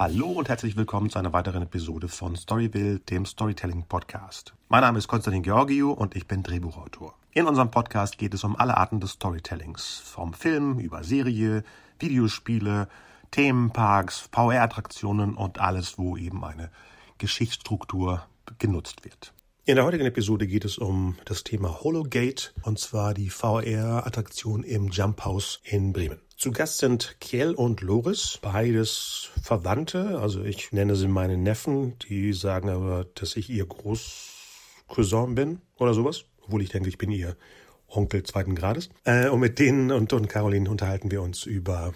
Hallo und herzlich willkommen zu einer weiteren Episode von Storyville, dem Storytelling Podcast. Mein Name ist Konstantin Georgiou und ich bin Drehbuchautor. In unserem Podcast geht es um alle Arten des Storytellings, vom Film über Serie, Videospiele, Themenparks, VR-Attraktionen und alles, wo eben eine Geschichtsstruktur genutzt wird. In der heutigen Episode geht es um das Thema Hologate und zwar die VR-Attraktion im Jump House in Bremen. Zu Gast sind Kiel und Loris, beides Verwandte. Also ich nenne sie meine Neffen, die sagen aber, dass ich ihr Großcousin bin oder sowas. Obwohl ich denke, ich bin ihr Onkel zweiten Grades. Äh, und mit denen und, und Caroline unterhalten wir uns über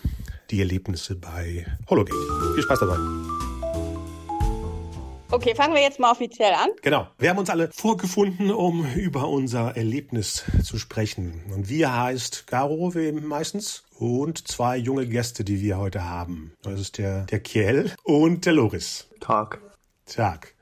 die Erlebnisse bei Hologate. Viel Spaß dabei! Okay, fangen wir jetzt mal offiziell an. Genau. Wir haben uns alle vorgefunden, um über unser Erlebnis zu sprechen. Und wir heißt Garo, wie meistens, und zwei junge Gäste, die wir heute haben. Das ist der, der Kiel und der Loris. Tag. Tag.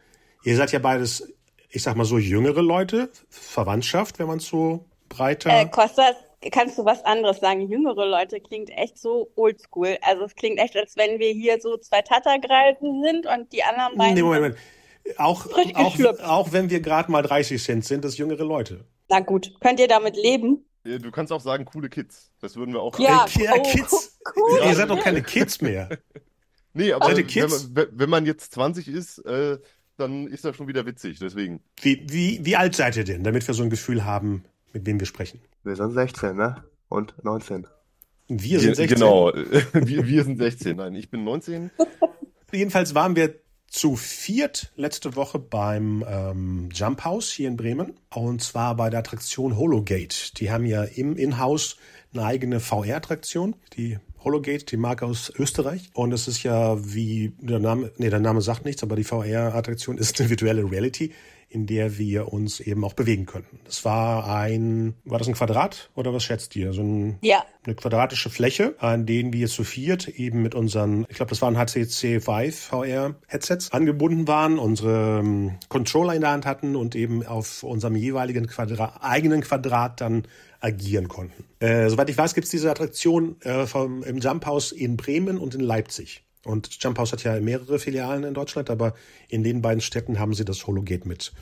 Ihr seid ja beides, ich sag mal so, jüngere Leute, Verwandtschaft, wenn man es so breiter. Äh, Kostas kannst du was anderes sagen. Jüngere Leute klingt echt so oldschool. Also es klingt echt, als wenn wir hier so zwei Tattergreisen sind und die anderen beiden. Nee, Moment, Moment. Auch, auch, auch wenn wir gerade mal 30 sind, sind das jüngere Leute. Na gut, könnt ihr damit leben? Du kannst auch sagen, coole Kids. Das würden wir auch. Ja, hey, äh, oh, Kids. Cool. Ihr seid doch keine Kids mehr. nee, aber wenn man, wenn, man, jetzt 20 ist, äh, dann ist das schon wieder witzig. Deswegen. Wie, wie, wie alt seid ihr denn, damit wir so ein Gefühl haben, mit wem wir sprechen. Wir sind 16, ne? Und 19. Wir sind 16. Genau, wir, wir sind 16. Genau. Nein, ich bin 19. Jedenfalls waren wir zu viert letzte Woche beim ähm, Jump House hier in Bremen. Und zwar bei der Attraktion Hologate. Die haben ja im Inhouse eine eigene VR-Attraktion, die Hologate, die Marke aus Österreich. Und es ist ja wie der Name, nee, der Name sagt nichts, aber die VR-Attraktion ist eine virtuelle Reality in der wir uns eben auch bewegen können. Das war ein, war das ein Quadrat oder was schätzt ihr? So ein, ja. eine quadratische Fläche, an denen wir zu viert eben mit unseren, ich glaube, das waren HCC Vive VR Headsets angebunden waren, unsere ähm, Controller in der Hand hatten und eben auf unserem jeweiligen Quadra eigenen Quadrat dann agieren konnten. Äh, soweit ich weiß, gibt es diese Attraktion äh, vom, im Jump House in Bremen und in Leipzig. Und Jump House hat ja mehrere Filialen in Deutschland, aber in den beiden Städten haben sie das Hologate mit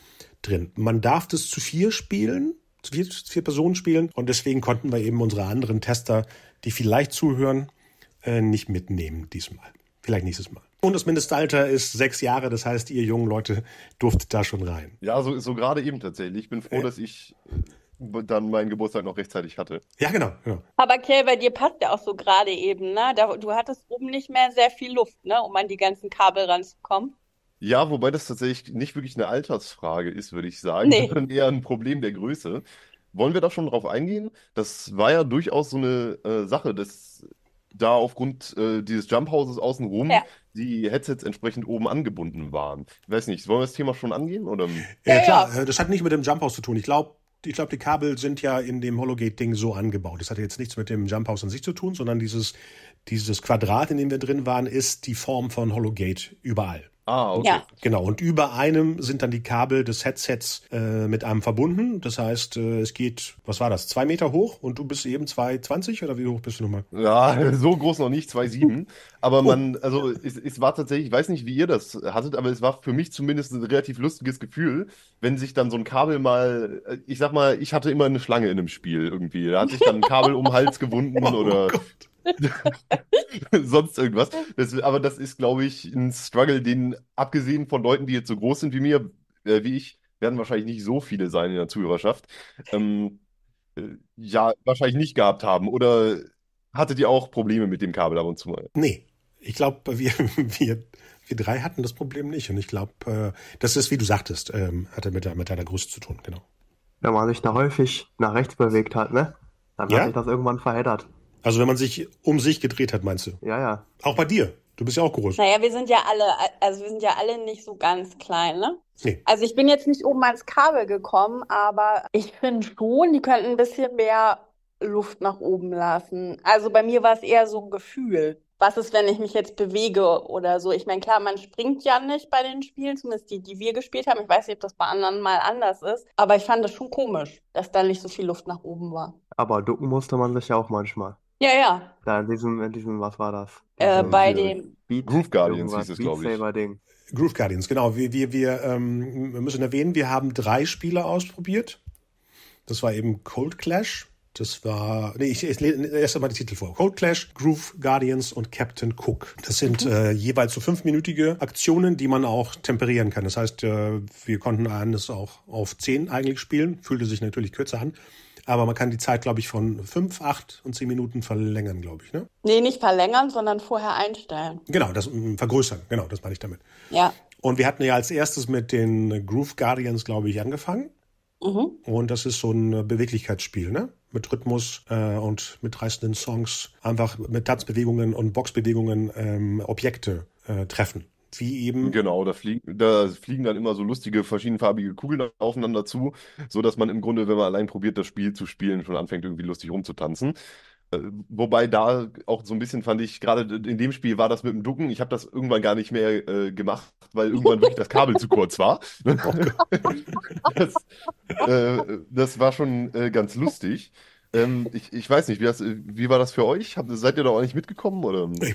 drin. Man darf das zu vier spielen, zu vier, vier Personen spielen. Und deswegen konnten wir eben unsere anderen Tester, die vielleicht zuhören, äh, nicht mitnehmen diesmal. Vielleicht nächstes Mal. Und das Mindestalter ist sechs Jahre, das heißt, ihr jungen Leute durftet da schon rein. Ja, so, so gerade eben tatsächlich. Ich bin froh, äh, dass ich äh, dann meinen Geburtstag noch rechtzeitig hatte. Ja, genau. genau. Aber Kell, bei dir passt ja auch so gerade eben, ne? Da, du hattest oben nicht mehr sehr viel Luft, ne? Um an die ganzen Kabel ranzukommen. Ja, wobei das tatsächlich nicht wirklich eine Altersfrage ist, würde ich sagen, nee. sondern eher ein Problem der Größe. Wollen wir da schon drauf eingehen? Das war ja durchaus so eine äh, Sache, dass da aufgrund äh, dieses Jumphauses außenrum ja. die Headsets entsprechend oben angebunden waren. Ich weiß nicht, wollen wir das Thema schon angehen? Oder? Ja, ja klar, ja. Äh, das hat nicht mit dem Jumphouse zu tun. Ich glaube, ich glaube, die Kabel sind ja in dem Hologate-Ding so angebaut. Das hat jetzt nichts mit dem Jump House an sich zu tun, sondern dieses, dieses Quadrat, in dem wir drin waren, ist die Form von Hologate überall. Ah, okay. Ja. Genau. Und über einem sind dann die Kabel des Headsets äh, mit einem verbunden. Das heißt, äh, es geht, was war das, zwei Meter hoch und du bist eben 2,20 oder wie hoch bist du nochmal? Ja, so groß noch nicht, 2,7. Aber oh. man, also es, es, war tatsächlich, ich weiß nicht, wie ihr das hattet, aber es war für mich zumindest ein relativ lustiges Gefühl, wenn sich dann so ein Kabel mal, äh, ich sag mal, ich hatte immer eine Schlange in einem Spiel irgendwie. Da hat sich dann ein Kabel um den Hals gewunden oh, oder. Gott sonst irgendwas. Das, aber das ist, glaube ich, ein Struggle, den abgesehen von Leuten, die jetzt so groß sind wie mir, äh, wie ich, werden wahrscheinlich nicht so viele sein in der Zuhörerschaft. Ähm, äh, ja, wahrscheinlich nicht gehabt haben. Oder hattet ihr auch Probleme mit dem Kabel ab und zu mal? Nee. Ich glaube, wir, wir, wir drei hatten das Problem nicht. Und ich glaube, äh, das ist, wie du sagtest, ähm, hatte mit, mit deiner Größe zu tun, genau. Wenn man sich da häufig nach rechts bewegt hat, ne? Dann ja? hat sich das irgendwann verheddert. Also wenn man sich um sich gedreht hat, meinst du? Ja, ja. Auch bei dir. Du bist ja auch groß. Naja, wir sind ja alle, also wir sind ja alle nicht so ganz klein, ne? Nee. Also ich bin jetzt nicht oben ans Kabel gekommen, aber ich finde schon, die könnten ein bisschen mehr Luft nach oben lassen. Also bei mir war es eher so ein Gefühl. Was ist, wenn ich mich jetzt bewege oder so? Ich meine, klar, man springt ja nicht bei den Spielen, zumindest die, die wir gespielt haben. Ich weiß nicht, ob das bei anderen mal anders ist, aber ich fand das schon komisch, dass da nicht so viel Luft nach oben war. Aber ducken musste man sich ja auch manchmal. Ja, ja. Da in diesem, in diesem, was war das? Äh, bei dem Beat, Groove Guardians hieß es, glaube ich. Ding. Groove Guardians, genau. Wir, wir, wir ähm, müssen erwähnen, wir haben drei Spiele ausprobiert. Das war eben Cold Clash. Das war, nee, ich, ich lese erst einmal die Titel vor. Cold Clash, Groove Guardians und Captain Cook. Das sind mhm. äh, jeweils so fünfminütige Aktionen, die man auch temperieren kann. Das heißt, äh, wir konnten eines auch auf zehn eigentlich spielen, fühlte sich natürlich kürzer an. Aber man kann die Zeit, glaube ich, von fünf, acht und zehn Minuten verlängern, glaube ich, ne? Nee, nicht verlängern, sondern vorher einstellen. Genau, das mm, vergrößern, genau, das meine ich damit. Ja. Und wir hatten ja als erstes mit den Groove Guardians, glaube ich, angefangen. Mhm. Und das ist so ein äh, Beweglichkeitsspiel, ne? Mit Rhythmus äh, und mit reißenden Songs, einfach mit Tanzbewegungen und Boxbewegungen ähm, Objekte äh, treffen. Wie eben. Genau, da fliegen, da fliegen dann immer so lustige, verschiedenfarbige Kugeln aufeinander zu, so dass man im Grunde, wenn man allein probiert, das Spiel zu spielen, schon anfängt, irgendwie lustig rumzutanzen. Äh, wobei da auch so ein bisschen fand ich, gerade in dem Spiel war das mit dem Ducken, ich habe das irgendwann gar nicht mehr äh, gemacht, weil irgendwann wirklich das Kabel zu kurz war. das, äh, das war schon äh, ganz lustig. Ähm, ich, ich weiß nicht, wie, das, wie war das für euch? Hab, seid ihr da ordentlich mitgekommen? Oder? Ich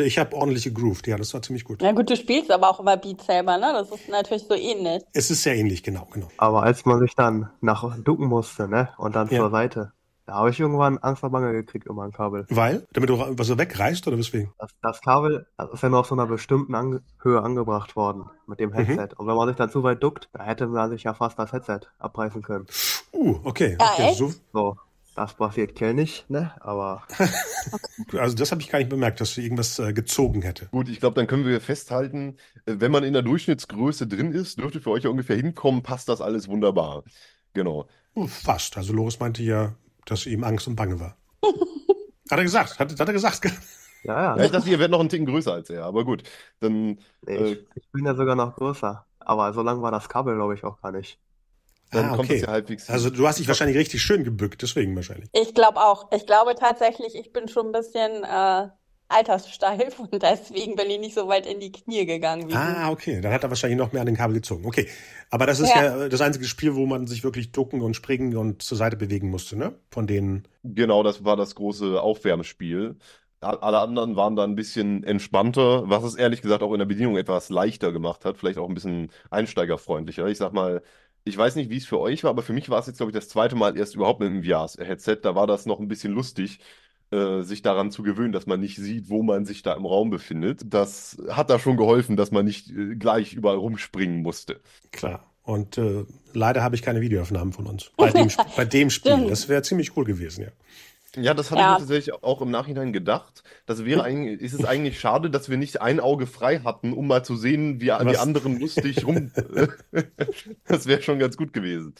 ich habe ordentlich gegroovt, ja, das war ziemlich gut. Na gut, du spielst aber auch immer Beat selber, ne? Das ist natürlich so ähnlich. Es ist sehr ähnlich, genau, genau. Aber als man sich dann nach ducken musste, ne? Und dann ja. zur Seite. Da habe ich irgendwann Angst vor Mangel gekriegt über ein Kabel. Weil? Damit du was so wegreißt oder weswegen? Das, das Kabel das ist ja nur auf so einer bestimmten Ange Höhe angebracht worden mit dem mhm. Headset. Mhm. Und wenn man sich dann zu weit duckt, da hätte man sich ja fast das Headset abreißen können. Uh, okay. Ah, okay. So. so. Darf Buffield Kell nicht, ne? Aber. also das habe ich gar nicht bemerkt, dass sie irgendwas äh, gezogen hätte. Gut, ich glaube, dann können wir festhalten, äh, wenn man in der Durchschnittsgröße drin ist, dürfte für euch ja ungefähr hinkommen, passt das alles wunderbar. Genau. Oh, fast. Also Loris meinte ja, dass ihm Angst und Bange war. hat er gesagt, hat, hat er gesagt. Ja, ja. ich dachte, ihr werdet noch einen Ticken größer als er, aber gut. Dann, nee, äh, ich, ich bin ja sogar noch größer. Aber so lang war das Kabel, glaube ich, auch gar nicht. Dann ah, okay. kommt es ja halbwegs. Hin. Also du hast dich wahrscheinlich richtig schön gebückt, deswegen wahrscheinlich. Ich glaube auch. Ich glaube tatsächlich, ich bin schon ein bisschen äh, alterssteif und deswegen bin ich nicht so weit in die Knie gegangen. ah, okay. Dann hat er wahrscheinlich noch mehr an den Kabel gezogen. Okay. Aber das ist ja. ja. das einzige Spiel, wo man sich wirklich ducken und springen und zur Seite bewegen musste, ne? Von denen. Genau, das war das große Aufwärmspiel. Alle anderen waren da ein bisschen entspannter, was es ehrlich gesagt auch in der Bedienung etwas leichter gemacht hat, vielleicht auch ein bisschen einsteigerfreundlicher. Ich sag mal, ich weiß nicht, wie es für euch war, aber für mich war es jetzt, glaube ich, das zweite Mal erst überhaupt mit einem VR-Headset. Da war das noch ein bisschen lustig, äh, sich daran zu gewöhnen, dass man nicht sieht, wo man sich da im Raum befindet. Das hat da schon geholfen, dass man nicht äh, gleich überall rumspringen musste. Klar. Und äh, leider habe ich keine Videoaufnahmen von uns bei dem, bei dem Spiel. Das wäre ziemlich cool gewesen, ja. Ja, das hatte ja. ich mir tatsächlich auch im Nachhinein gedacht. Das wäre eigentlich, ist es eigentlich schade, dass wir nicht ein Auge frei hatten, um mal zu sehen, wie Was? die anderen lustig rum. das wäre schon ganz gut gewesen.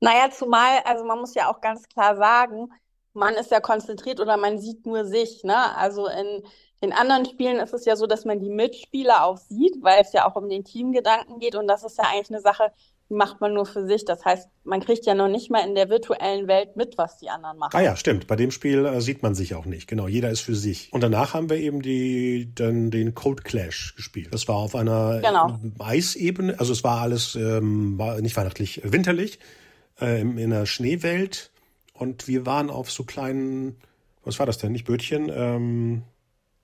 Naja, zumal, also man muss ja auch ganz klar sagen, man ist ja konzentriert oder man sieht nur sich. Ne? Also in den anderen Spielen ist es ja so, dass man die Mitspieler auch sieht, weil es ja auch um den Teamgedanken geht. Und das ist ja eigentlich eine Sache, macht man nur für sich. Das heißt, man kriegt ja noch nicht mal in der virtuellen Welt mit, was die anderen machen. Ah ja, stimmt. Bei dem Spiel äh, sieht man sich auch nicht. Genau, jeder ist für sich. Und danach haben wir eben die, dann den Code Clash gespielt. Das war auf einer genau. Eisebene, also es war alles ähm, war nicht weihnachtlich, äh, winterlich, äh, in, in einer Schneewelt. Und wir waren auf so kleinen, was war das denn? Nicht Bötchen? Ähm,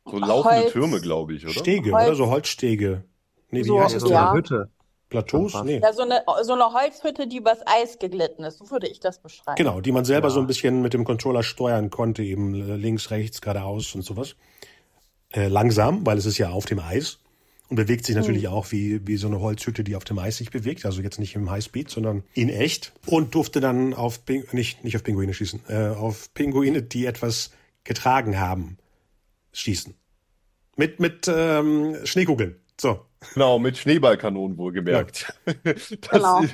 so laufende Holz. Türme, glaube ich, oder? Stege, Holz. oder? So Holzstege. Nee, so, wie heißt das ja. Hütte. Plateaus? Nee. Ja, so eine, so eine Holzhütte, die übers Eis geglitten ist, so würde ich das beschreiben. Genau, die man selber ja. so ein bisschen mit dem Controller steuern konnte, eben äh, links, rechts, geradeaus und sowas. Äh, langsam, weil es ist ja auf dem Eis und bewegt sich hm. natürlich hm. auch wie, wie so eine Holzhütte, die auf dem Eis sich bewegt. Also jetzt nicht im Highspeed, sondern in echt. Und durfte dann auf, Ping nicht, nicht auf Pinguine schießen, äh, auf Pinguine, die etwas getragen haben, schießen. Mit, mit ähm, Schneekugeln. So. Genau, mit Schneeballkanonen wohlgemerkt. Ja. Das genau.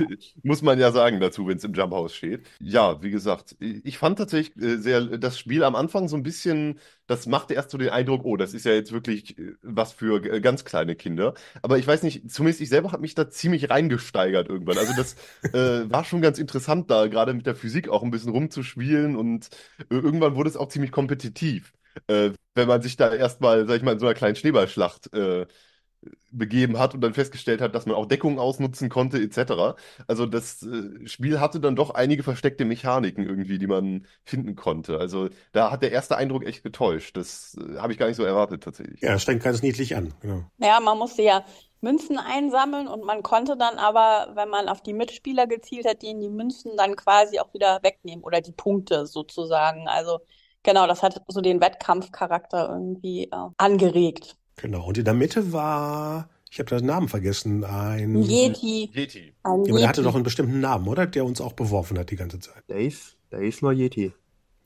muss man ja sagen dazu, wenn es im Jump House steht. Ja, wie gesagt, ich fand tatsächlich äh, sehr das Spiel am Anfang so ein bisschen, das machte erst so den Eindruck, oh, das ist ja jetzt wirklich äh, was für äh, ganz kleine Kinder. Aber ich weiß nicht, zumindest ich selber habe mich da ziemlich reingesteigert irgendwann. Also das äh, war schon ganz interessant da, gerade mit der Physik auch ein bisschen rumzuspielen und irgendwann wurde es auch ziemlich kompetitiv. Äh, wenn man sich da erstmal, sag ich mal, in so einer kleinen Schneeballschlacht äh, begeben hat und dann festgestellt hat, dass man auch Deckungen ausnutzen konnte, etc. Also das äh, Spiel hatte dann doch einige versteckte Mechaniken irgendwie, die man finden konnte. Also da hat der erste Eindruck echt getäuscht. Das äh, habe ich gar nicht so erwartet tatsächlich. Ja, strengt ganz niedlich an. Genau. Ja, man musste ja Münzen einsammeln und man konnte dann aber, wenn man auf die Mitspieler gezielt hat, denen die Münzen dann quasi auch wieder wegnehmen oder die Punkte sozusagen. Also genau, das hat so den Wettkampfcharakter irgendwie äh, angeregt. Genau. Und in der Mitte war, ich habe den Namen vergessen, ein Yeti. Yeti. Ein ja, aber der hatte doch einen bestimmten Namen, oder? Der uns auch beworfen hat die ganze Zeit. Der hieß, der nur Yeti.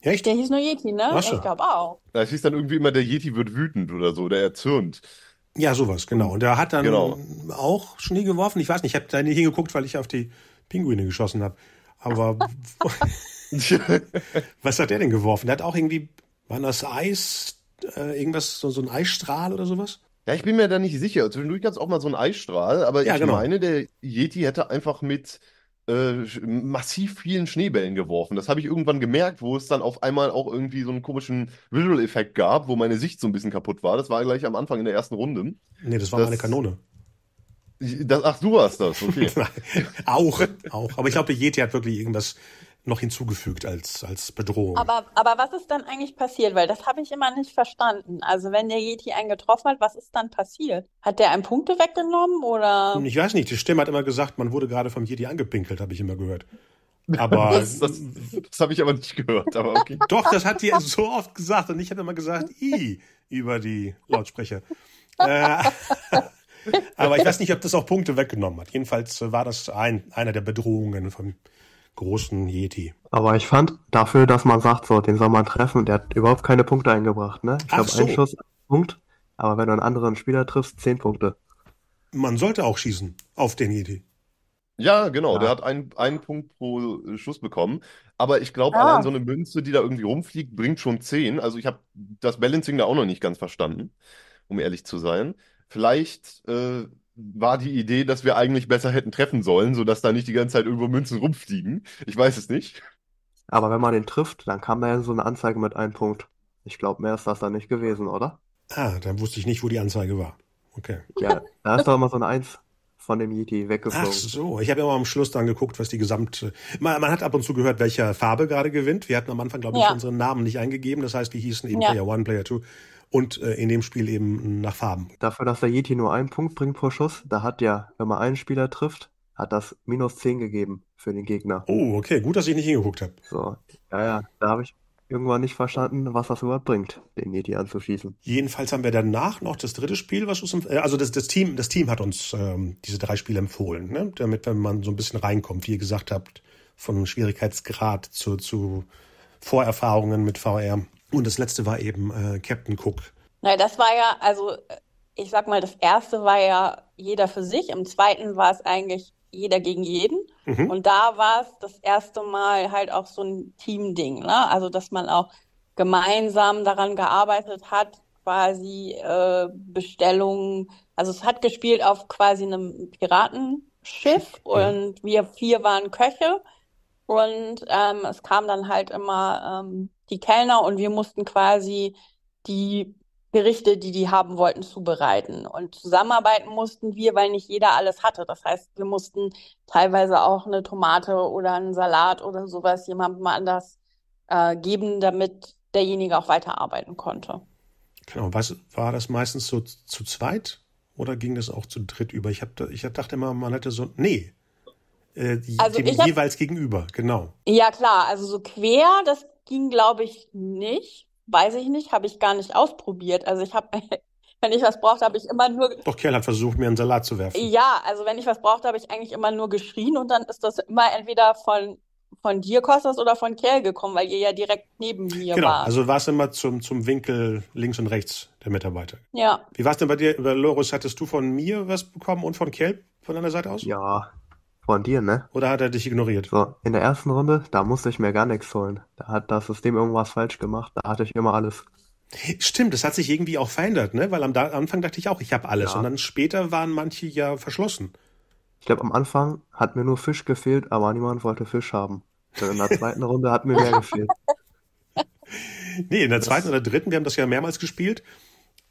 Echt? Der hieß nur Yeti, ne? Ach, ich glaube auch. Da hieß dann irgendwie immer, der Yeti wird wütend oder so, oder er zürnt. Ja, sowas, genau. Und er hat dann genau. auch Schnee geworfen. Ich weiß nicht, ich habe da nicht hingeguckt, weil ich auf die Pinguine geschossen habe. Aber was hat er denn geworfen? Der hat auch irgendwie, waren das Eis, äh, irgendwas, so, so ein Eisstrahl oder sowas? Ja, ich bin mir da nicht sicher. Zwischendurch gab es auch mal so einen Eisstrahl, aber ja, ich genau. meine, der Yeti hätte einfach mit äh, massiv vielen Schneebällen geworfen. Das habe ich irgendwann gemerkt, wo es dann auf einmal auch irgendwie so einen komischen Visual-Effekt gab, wo meine Sicht so ein bisschen kaputt war. Das war gleich am Anfang in der ersten Runde. Nee, das war das, meine Kanone. Das, ach, du warst das, okay. auch, auch. Aber ich glaube, der Yeti hat wirklich irgendwas noch hinzugefügt als, als Bedrohung. Aber, aber was ist dann eigentlich passiert? Weil das habe ich immer nicht verstanden. Also wenn der Yeti einen getroffen hat, was ist dann passiert? Hat der einen Punkte weggenommen oder? Ich weiß nicht, die Stimme hat immer gesagt, man wurde gerade vom Yeti angepinkelt, habe ich immer gehört. Aber das, das, das habe ich aber nicht gehört. Aber okay. Doch, das hat die so oft gesagt und ich habe immer gesagt, i über die Lautsprecher. Äh, aber ich weiß nicht, ob das auch Punkte weggenommen hat. Jedenfalls war das ein, einer der Bedrohungen von großen Yeti. Aber ich fand dafür, dass man sagt, so, den soll man treffen, der hat überhaupt keine Punkte eingebracht, ne? Ich habe so. ein Schuss, einen Punkt, aber wenn du einen anderen Spieler triffst, zehn Punkte. Man sollte auch schießen auf den Yeti. Ja, genau, ja. der hat einen, einen Punkt pro Schuss bekommen. Aber ich glaube, ja. Ah. allein so eine Münze, die da irgendwie rumfliegt, bringt schon zehn. Also ich habe das Balancing da auch noch nicht ganz verstanden, um ehrlich zu sein. Vielleicht äh, war die Idee, dass wir eigentlich besser hätten treffen sollen, sodass da nicht die ganze Zeit irgendwo Münzen rumfliegen. Ich weiß es nicht. Aber wenn man den trifft, dann kam da ja so eine Anzeige mit einem Punkt. Ich glaube, mehr ist das dann nicht gewesen, oder? Ah, dann wusste ich nicht, wo die Anzeige war. Okay. Ja, da ist doch immer so eine Eins von dem Yeti weggeflogen. Ach so, ich habe immer am Schluss dann geguckt, was die gesamte. Äh, man, man, hat ab und zu gehört, welcher Farbe gerade gewinnt. Wir hatten am Anfang, glaube ich, ja. unseren Namen nicht eingegeben. Das heißt, wir hießen eben ja. Player One, Player Two, und äh, in dem Spiel eben nach Farben. Dafür, dass der Yeti nur einen Punkt bringt pro Schuss, da hat ja, wenn man einen Spieler trifft, hat das minus 10 gegeben für den Gegner. Oh, okay, gut, dass ich nicht hingeguckt habe. So, ja, ja, da habe ich irgendwann nicht verstanden, was das überhaupt bringt, den Yeti anzuschießen. Jedenfalls haben wir danach noch das dritte Spiel, was uns, äh, also das, das Team, das Team hat uns ähm, diese drei Spiele empfohlen, ne? damit wenn man so ein bisschen reinkommt, wie ihr gesagt habt, von Schwierigkeitsgrad zu, zu Vorerfahrungen mit VR. Und das letzte war eben äh, Captain Cook. Naja, das war ja, also äh, ich sag mal, das erste war ja jeder für sich, im zweiten war es eigentlich jeder gegen jeden. Mhm. Und da war es das erste Mal halt auch so ein Teamding, ne? Also dass man auch gemeinsam daran gearbeitet hat, quasi äh, Bestellungen, also es hat gespielt auf quasi einem Piratenschiff mhm. und wir vier waren Köche und ähm, es kam dann halt immer ähm, die Kellner und wir mussten quasi die Gerichte, die die haben wollten, zubereiten. Und zusammenarbeiten mussten wir, weil nicht jeder alles hatte. Das heißt, wir mussten teilweise auch eine Tomate oder einen Salat oder sowas jemandem anders äh, geben, damit derjenige auch weiterarbeiten konnte. Genau. Was war das meistens so zu zweit oder ging das auch zu dritt über? Ich, hab, ich dachte immer, man hätte so, nee, äh, also dem hab, jeweils gegenüber, genau. Ja, klar. Also so quer, das ging, glaube ich, nicht. Weiß ich nicht, habe ich gar nicht ausprobiert. Also ich habe, wenn ich was brauchte, habe ich immer nur. Doch, Kerl hat versucht, mir einen Salat zu werfen. Ja, also wenn ich was brauchte, habe ich eigentlich immer nur geschrien und dann ist das immer entweder von von dir, Kostas, oder von Kerl gekommen, weil ihr ja direkt neben mir genau, wart. Genau, also war es immer zum, zum Winkel links und rechts der Mitarbeiter. Ja. Wie war es denn bei dir, bei Loris, hattest du von mir was bekommen und von Kerl von deiner Seite aus? Ja, von ne? Oder hat er dich ignoriert? So, in der ersten Runde, da musste ich mir gar nichts holen. Da hat das System irgendwas falsch gemacht. Da hatte ich immer alles. Stimmt, das hat sich irgendwie auch verändert, ne? Weil am da Anfang dachte ich auch, ich habe alles. Ja. Und dann später waren manche ja verschlossen. Ich glaube, am Anfang hat mir nur Fisch gefehlt, aber niemand wollte Fisch haben. in der zweiten Runde hat mir mehr gefehlt. Nee, in der zweiten oder dritten, wir haben das ja mehrmals gespielt,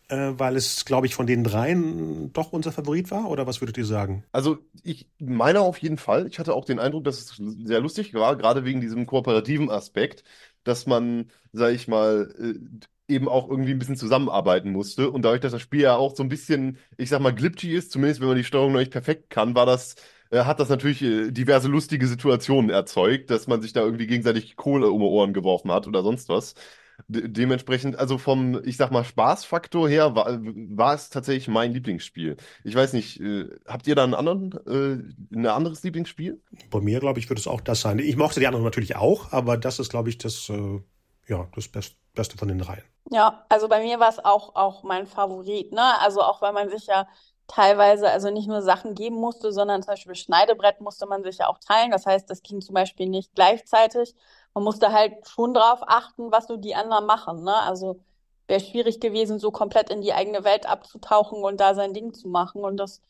äh, weil es, glaube ich, von den dreien doch unser Favorit war? Oder was würdet ihr sagen? Also, ich meine auf jeden Fall. Ich hatte auch den Eindruck, dass es sehr lustig war, gerade wegen diesem kooperativen Aspekt, dass man, sage ich mal, äh, eben auch irgendwie ein bisschen zusammenarbeiten musste. Und dadurch, dass das Spiel ja auch so ein bisschen, ich sag mal, glitchy ist, zumindest wenn man die Steuerung noch nicht perfekt kann, war das äh, hat das natürlich diverse lustige Situationen erzeugt, dass man sich da irgendwie gegenseitig Kohle um die Ohren geworfen hat oder sonst was dementsprechend, also vom, ich sag mal, Spaßfaktor her, war, war es tatsächlich mein Lieblingsspiel. Ich weiß nicht, äh, habt ihr da einen anderen, äh, ein anderes Lieblingsspiel? Bei mir, glaube ich, würde es auch das sein. Ich mochte die anderen natürlich auch, aber das ist, glaube ich, das, äh, ja, das Best Beste von den dreien. Ja, also bei mir war es auch, auch mein Favorit, ne? Also auch weil man sich ja teilweise also nicht nur Sachen geben musste, sondern zum Beispiel Schneidebrett musste man sich ja auch teilen. Das heißt, das ging zum Beispiel nicht gleichzeitig man muss da halt schon drauf achten, was so die anderen machen. Ne? Also wäre schwierig gewesen, so komplett in die eigene Welt abzutauchen und da sein Ding zu machen. Und das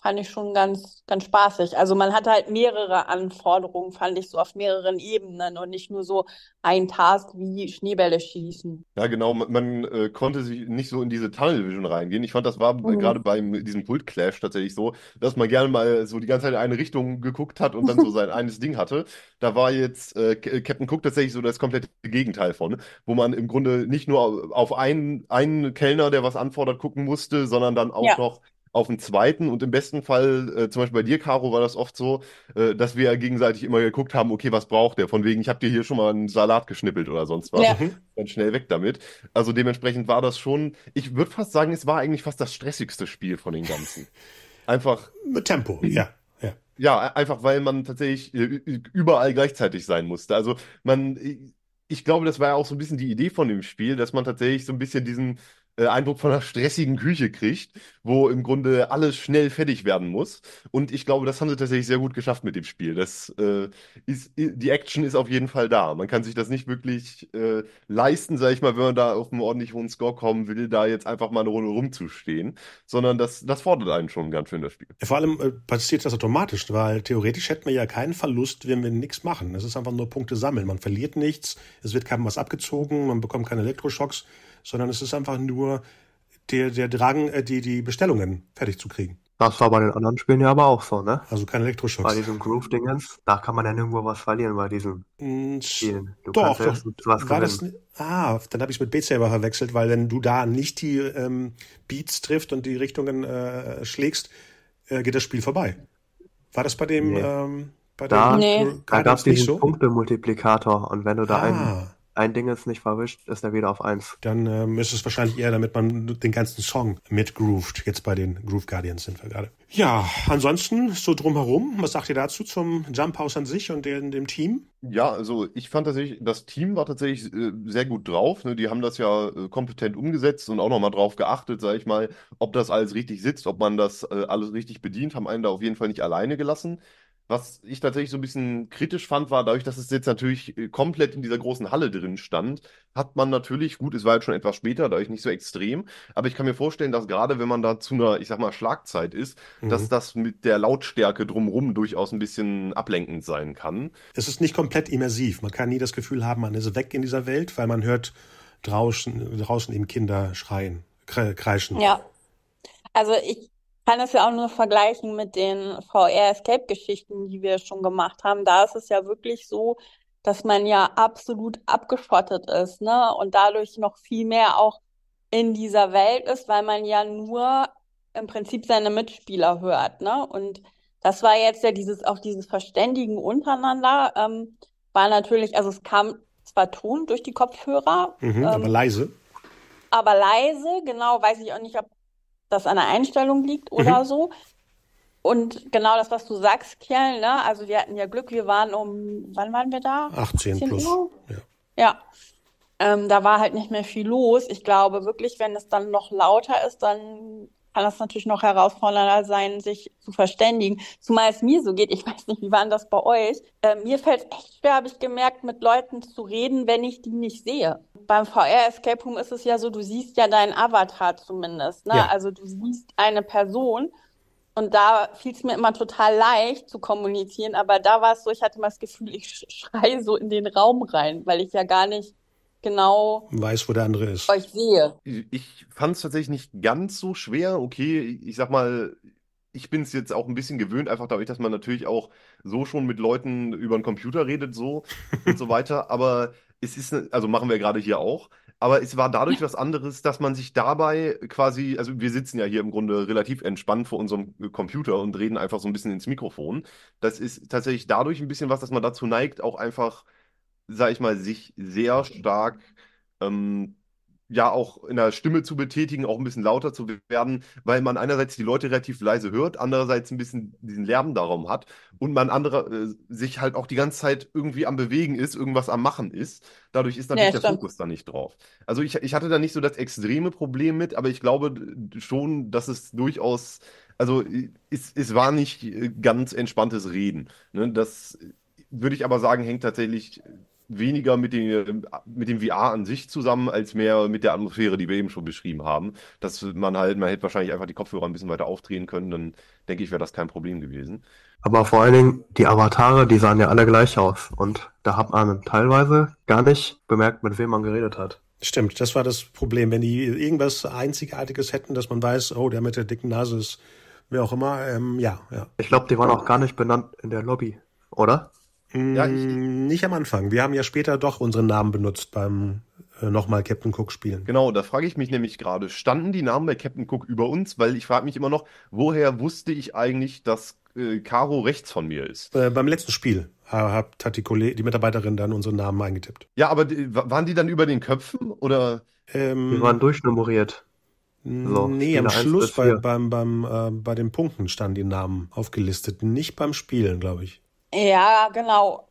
fand ich schon ganz, ganz spaßig. Also man hatte halt mehrere Anforderungen, fand ich so auf mehreren Ebenen und nicht nur so ein Task wie Schneebälle schießen. Ja, genau, man, man äh, konnte sich nicht so in diese Tunnelvision reingehen. Ich fand, das war mhm. gerade bei diesem Pult Clash tatsächlich so, dass man gerne mal so die ganze Zeit in eine Richtung geguckt hat und dann so sein eines Ding hatte. Da war jetzt äh, äh, Captain Cook tatsächlich so das komplette Gegenteil von, wo man im Grunde nicht nur auf einen, einen Kellner, der was anfordert, gucken musste, sondern dann auch ja. noch auf den zweiten und im besten Fall, äh, zum Beispiel bei dir, Caro, war das oft so, äh, dass wir ja gegenseitig immer geguckt haben, okay, was braucht der? Von wegen, ich habe dir hier schon mal einen Salat geschnippelt oder sonst was. Ja. Mhm. Dann schnell weg damit. Also dementsprechend war das schon, ich würde fast sagen, es war eigentlich fast das stressigste Spiel von den ganzen. Einfach. Mit Tempo, ja. Ja, ja e-, einfach weil man tatsächlich äh, überall gleichzeitig sein musste. Also man, ich glaube, das war ja auch so ein bisschen die Idee von dem Spiel, dass man tatsächlich so ein bisschen diesen äh, Eindruck von einer stressigen Küche kriegt, wo im Grunde alles schnell fertig werden muss. Und ich glaube, das haben sie tatsächlich sehr gut geschafft mit dem Spiel. Das äh, ist, die Action ist auf jeden Fall da. Man kann sich das nicht wirklich äh, leisten, sage ich mal, wenn man da auf einen ordentlich hohen Score kommen will, da jetzt einfach mal eine Runde rumzustehen, sondern das, das fordert einen schon ganz schön das Spiel. Vor allem äh, passiert das automatisch, weil theoretisch hätten wir ja keinen Verlust, wenn wir nichts machen. Es ist einfach nur Punkte sammeln. Man verliert nichts, es wird keinem was abgezogen, man bekommt keine Elektroschocks sondern es ist einfach nur der, der Drang, äh, die, die Bestellungen fertig zu kriegen. Das war bei den anderen Spielen ja aber auch so, ne? Also kein Elektroschocks. Bei diesem Groove-Dingens, da kann man ja nirgendwo was verlieren bei diesen mm, Spielen. Du doch, doch. Was war das, ah, dann habe ich es mit Beat Saber verwechselt, weil wenn du da nicht die ähm, Beats trifft und die Richtungen äh, schlägst, äh, geht das Spiel vorbei. War das bei dem... Nee. Ähm, bei da, nee. da gab es diesen so? Punktemultiplikator und wenn du da ah. einen ein Ding ist nicht verwischt, ist er wieder auf eins. Dann ähm, ist es wahrscheinlich eher, damit man den ganzen Song mitgroovt. Jetzt bei den Groove Guardians sind wir gerade. Ja, ansonsten so drumherum, was sagt ihr dazu zum Jump House an sich und den, dem Team? Ja, also ich fand tatsächlich, das Team war tatsächlich äh, sehr gut drauf. Ne? Die haben das ja äh, kompetent umgesetzt und auch nochmal drauf geachtet, sage ich mal, ob das alles richtig sitzt, ob man das äh, alles richtig bedient, haben einen da auf jeden Fall nicht alleine gelassen. Was ich tatsächlich so ein bisschen kritisch fand, war dadurch, dass es jetzt natürlich äh, komplett in dieser großen Halle drin stand, hat man natürlich, gut, es war jetzt schon etwas später, dadurch nicht so extrem, aber ich kann mir vorstellen, dass gerade wenn man da zu einer, ich sag mal, Schlagzeit ist, mhm. dass das mit der Lautstärke drumrum durchaus ein bisschen ablenkend sein kann. Es ist nicht komplett immersiv. Man kann nie das Gefühl haben, man ist weg in dieser Welt, weil man hört draußen, draußen eben Kinder schreien, kreischen. Ja. Also ich kann es ja auch nur vergleichen mit den VR-Escape-Geschichten, die wir schon gemacht haben. Da ist es ja wirklich so, dass man ja absolut abgeschottet ist, ne? Und dadurch noch viel mehr auch in dieser Welt ist, weil man ja nur im Prinzip seine Mitspieler hört, ne? Und das war jetzt ja dieses, auch dieses Verständigen untereinander, ähm, war natürlich, also es kam zwar Ton durch die Kopfhörer. Mhm, ähm, aber leise. Aber leise, genau, weiß ich auch nicht, ob das an der Einstellung liegt oder mhm. so. Und genau das, was du sagst, Kerl, ne? also wir hatten ja Glück, wir waren um, wann waren wir da? 18, 18 plus. Uhr? Ja. ja. Ähm, da war halt nicht mehr viel los. Ich glaube wirklich, wenn es dann noch lauter ist, dann kann das natürlich noch herausfordernder sein, sich zu verständigen. Zumal es mir so geht, ich weiß nicht, wie war das bei euch? Äh, mir fällt es echt schwer, habe ich gemerkt, mit Leuten zu reden, wenn ich die nicht sehe beim VR Escape Room ist es ja so, du siehst ja deinen Avatar zumindest. Ne? Ja. Also du siehst eine Person und da fiel es mir immer total leicht zu kommunizieren, aber da war es so, ich hatte immer das Gefühl, ich schreie so in den Raum rein, weil ich ja gar nicht genau weiß, wo der andere ist. Euch sehe. Ich fand es tatsächlich nicht ganz so schwer. Okay, ich sag mal, ich bin es jetzt auch ein bisschen gewöhnt, einfach dadurch, dass man natürlich auch so schon mit Leuten über den Computer redet, so und so weiter. Aber es ist, ne, also machen wir gerade hier auch, aber es war dadurch was anderes, dass man sich dabei quasi, also wir sitzen ja hier im Grunde relativ entspannt vor unserem äh, Computer und reden einfach so ein bisschen ins Mikrofon. Das ist tatsächlich dadurch ein bisschen was, dass man dazu neigt, auch einfach, sag ich mal, sich sehr stark ähm, ja auch in der Stimme zu betätigen, auch ein bisschen lauter zu werden, weil man einerseits die Leute relativ leise hört, andererseits ein bisschen diesen Lärm darum hat und man andere äh, sich halt auch die ganze Zeit irgendwie am Bewegen ist, irgendwas am Machen ist. Dadurch ist natürlich ja, der Fokus da nicht drauf. Also ich, ich hatte da nicht so das extreme Problem mit, aber ich glaube schon, dass es durchaus, also äh, es, es war nicht äh, ganz entspanntes Reden. Ne? Das äh, würde ich aber sagen, hängt tatsächlich weniger mit, den, mit dem VR an sich zusammen, als mehr mit der Atmosphäre, die wir eben schon beschrieben haben. Dass man halt, man hätte wahrscheinlich einfach die Kopfhörer ein bisschen weiter aufdrehen können, dann denke ich, wäre das kein Problem gewesen. Aber vor allen Dingen, die Avatare, die sahen ja alle gleich aus. Und da hat man teilweise gar nicht bemerkt, mit wem man geredet hat. Stimmt, das war das Problem. Wenn die irgendwas Einzigartiges hätten, dass man weiß, oh, der mit der dicken Nase ist, wer auch immer, ähm, ja, ja. Ich glaube, die waren auch gar nicht benannt in der Lobby, oder? Ja, ich, mm, nicht am Anfang. Wir haben ja später doch unseren Namen benutzt beim äh, nochmal Captain Cook spielen. Genau, da frage ich mich nämlich gerade, standen die Namen bei Captain Cook über uns? Weil ich frage mich immer noch, woher wusste ich eigentlich, dass äh, Caro rechts von mir ist? Äh, beim letzten Spiel hat, hat die, die Mitarbeiterin dann unseren Namen eingetippt. Ja, aber waren die dann über den Köpfen oder? Ähm, Wir waren durchnummeriert. So, nee, Spiele am Schluss bei, beim, beim, äh, bei den Punkten standen die Namen aufgelistet, nicht beim Spielen, glaube ich. Ja, genau.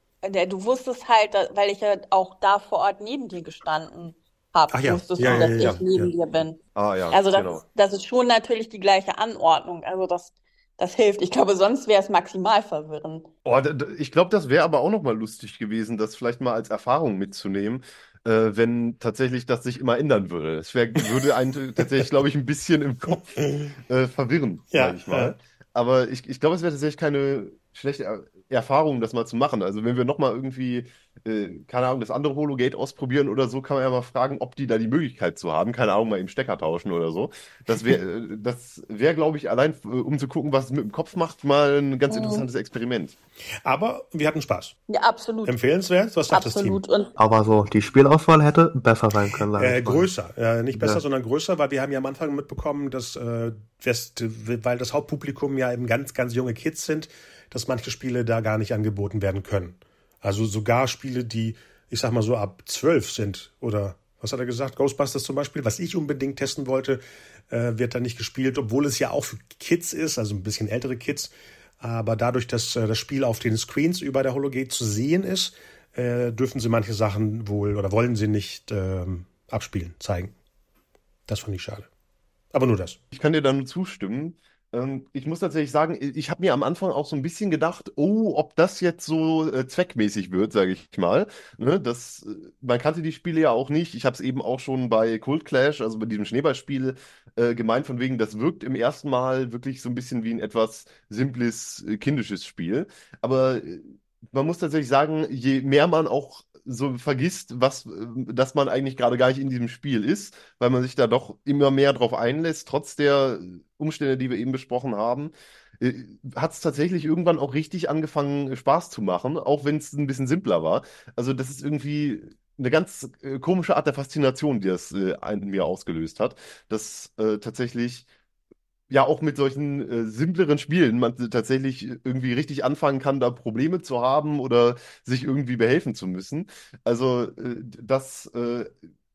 Du wusstest halt, weil ich ja auch da vor Ort neben dir gestanden habe, Ach ja. wusstest ja, du, ja, dass ja, ich neben dir bin. Ah, ja, also das, genau. das ist schon natürlich die gleiche Anordnung. Also das, das hilft. Ich glaube, sonst wäre es maximal verwirrend. Oh, ich glaube, das wäre aber auch nochmal lustig gewesen, das vielleicht mal als Erfahrung mitzunehmen, äh, wenn tatsächlich das sich immer ändern würde. Das würde einen tatsächlich, glaube ich, ein bisschen im Kopf äh, verwirren, ja, sage ich mal. Ja. Aber ich, ich glaube, es wäre tatsächlich keine schlechte Erfahrung, das mal zu machen. Also wenn wir nochmal irgendwie, äh, keine Ahnung, das andere Hologate ausprobieren oder so, kann man ja mal fragen, ob die da die Möglichkeit zu haben. Keine Ahnung, mal eben Stecker tauschen oder so. Das wäre, äh, das wäre, glaube ich, allein, äh, um zu gucken, was es mit dem Kopf macht, mal ein ganz interessantes Experiment. Aber wir hatten Spaß. Ja, absolut. Empfehlenswert, was sagt absolut. das Team? Aber so, die Spielauswahl hätte besser sein können. Äh, größer, äh, nicht besser, ja. sondern größer, weil wir haben ja am Anfang mitbekommen, dass, äh, das, weil das Hauptpublikum ja eben ganz, ganz junge Kids sind, dass manche Spiele da gar nicht angeboten werden können. Also sogar Spiele, die, ich sag mal so, ab 12 sind oder was hat er gesagt? Ghostbusters zum Beispiel, was ich unbedingt testen wollte, äh, wird da nicht gespielt, obwohl es ja auch für Kids ist, also ein bisschen ältere Kids. Aber dadurch, dass äh, das Spiel auf den Screens über der Hologate zu sehen ist, äh, dürfen sie manche Sachen wohl oder wollen sie nicht ähm, abspielen, zeigen. Das fand ich schade. Aber nur das. Ich kann dir da nur zustimmen. Ähm, ich muss tatsächlich sagen, ich habe mir am Anfang auch so ein bisschen gedacht, oh, ob das jetzt so äh, zweckmäßig wird, sage ich mal. Ne? Das, äh, man kannte die Spiele ja auch nicht. Ich habe es eben auch schon bei Cold Clash, also bei diesem Schneeballspiel, äh, gemeint, von wegen, das wirkt im ersten Mal wirklich so ein bisschen wie ein etwas simples, äh, kindisches Spiel. Aber äh, man muss tatsächlich sagen, je mehr man auch so vergisst, was, dass man eigentlich gerade gar nicht in diesem Spiel ist, weil man sich da doch immer mehr drauf einlässt, trotz der Umstände, die wir eben besprochen haben, äh, hat es tatsächlich irgendwann auch richtig angefangen, Spaß zu machen, auch wenn es ein bisschen simpler war. Also das ist irgendwie eine ganz äh, komische Art der Faszination, die das äh, in mir ausgelöst hat, dass äh, tatsächlich ja auch mit solchen äh, simpleren Spielen man tatsächlich irgendwie richtig anfangen kann, da Probleme zu haben oder sich irgendwie behelfen zu müssen. Also äh, das äh,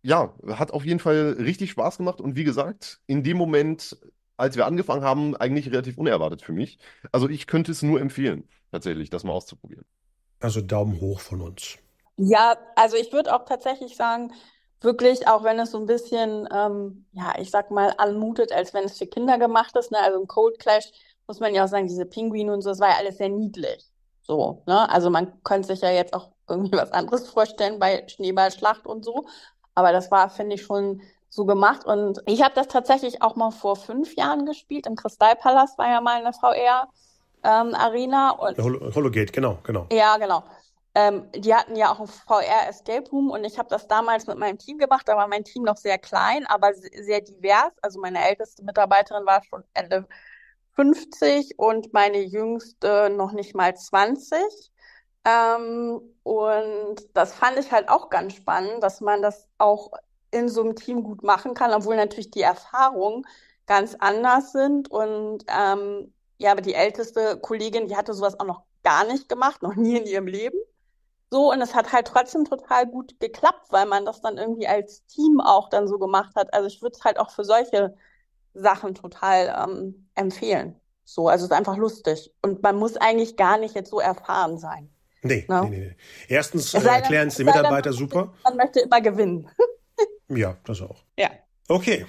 ja, hat auf jeden Fall richtig Spaß gemacht und wie gesagt, in dem Moment, als wir angefangen haben, eigentlich relativ unerwartet für mich. Also ich könnte es nur empfehlen, tatsächlich, das mal auszuprobieren. Also Daumen hoch von uns. Ja, also ich würde auch tatsächlich sagen, wirklich, auch wenn es so ein bisschen, ähm, ja, ich sag mal, anmutet, als wenn es für Kinder gemacht ist, ne? also im Cold Clash muss man ja auch sagen, diese Pinguine und so, es war ja alles sehr niedlich. So, ne? Also man könnte sich ja jetzt auch irgendwie was anderes vorstellen bei Schneeballschlacht und so. Aber das war, finde ich, schon so gemacht. Und ich habe das tatsächlich auch mal vor fünf Jahren gespielt. Im Kristallpalast war ja mal eine vr eher. Ähm, Arena und Hol Hologate, genau, genau. Ja, genau ähm, die hatten ja auch ein VR Escape Room und ich habe das damals mit meinem Team gemacht. Da war mein Team noch sehr klein, aber sehr divers. Also meine älteste Mitarbeiterin war schon Ende 50 und meine jüngste noch nicht mal 20. Ähm, und das fand ich halt auch ganz spannend, dass man das auch in so einem Team gut machen kann, obwohl natürlich die Erfahrungen ganz anders sind. Und ähm, ja, aber die älteste Kollegin, die hatte sowas auch noch gar nicht gemacht, noch nie in ihrem Leben so und es hat halt trotzdem total gut geklappt, weil man das dann irgendwie als Team auch dann so gemacht hat. Also ich würde es halt auch für solche Sachen total ähm, empfehlen. So, also es ist einfach lustig und man muss eigentlich gar nicht jetzt so erfahren sein. Nee, no? Ne? nee, nee. Erstens äh, erklären es die Mitarbeiter dann, super. Man möchte immer gewinnen. ja, das auch. Ja. Okay,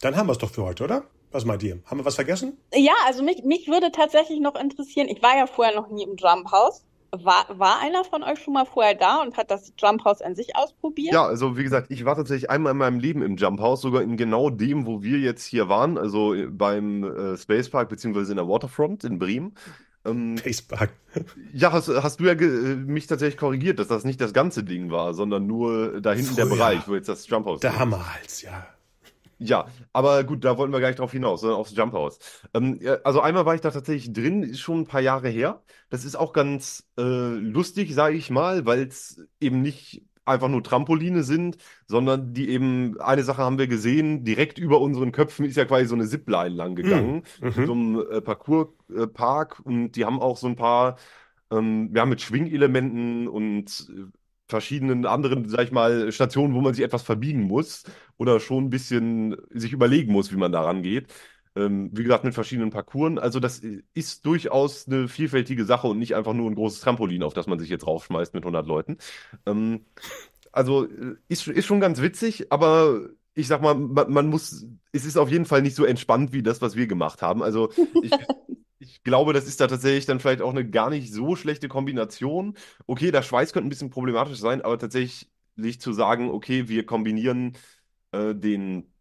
dann haben wir es doch für heute, oder? Was meint ihr? Haben wir was vergessen? Ja, also mich, mich würde tatsächlich noch interessieren, ich war ja vorher noch nie im Jump House war, war einer von euch schon mal vorher da und hat das Jump House an sich ausprobiert? Ja, also wie gesagt, ich war tatsächlich einmal in meinem Leben im Jump House, sogar in genau dem, wo wir jetzt hier waren, also äh, beim äh, Space Park beziehungsweise in der Waterfront in Bremen. Ähm, Facepark. Ja, hast, hast du ja äh, mich tatsächlich korrigiert, dass das nicht das ganze Ding war, sondern nur da hinten Früher, der Bereich, wo jetzt das Jump House Damals, ist. ja. Ja, aber gut, da wollten wir gar nicht drauf hinaus, sondern aufs Jump House. Ähm, also einmal war ich da tatsächlich drin, ist schon ein paar Jahre her. Das ist auch ganz äh, lustig, sage ich mal, weil es eben nicht einfach nur Trampoline sind, sondern die eben, eine Sache haben wir gesehen, direkt über unseren Köpfen ist ja quasi so eine Zipline lang hm, gegangen, mhm. in so einem äh, parkour äh, und die haben auch so ein paar, ähm, ja, mit Schwingelementen und äh, verschiedenen anderen, sag ich mal, Stationen, wo man sich etwas verbiegen muss oder schon ein bisschen sich überlegen muss, wie man da rangeht. Ähm, wie gesagt, mit verschiedenen Parcours. Also, das ist durchaus eine vielfältige Sache und nicht einfach nur ein großes Trampolin, auf das man sich jetzt raufschmeißt mit 100 Leuten. Ähm, also, äh, ist, ist schon ganz witzig, aber ich sag mal, man, man, muss, es ist auf jeden Fall nicht so entspannt wie das, was wir gemacht haben. Also, ich, ich glaube, das ist da tatsächlich dann vielleicht auch eine gar nicht so schlechte Kombination. Okay, der Schweiß könnte ein bisschen problematisch sein, aber tatsächlich zu sagen, okay, wir kombinieren äh, den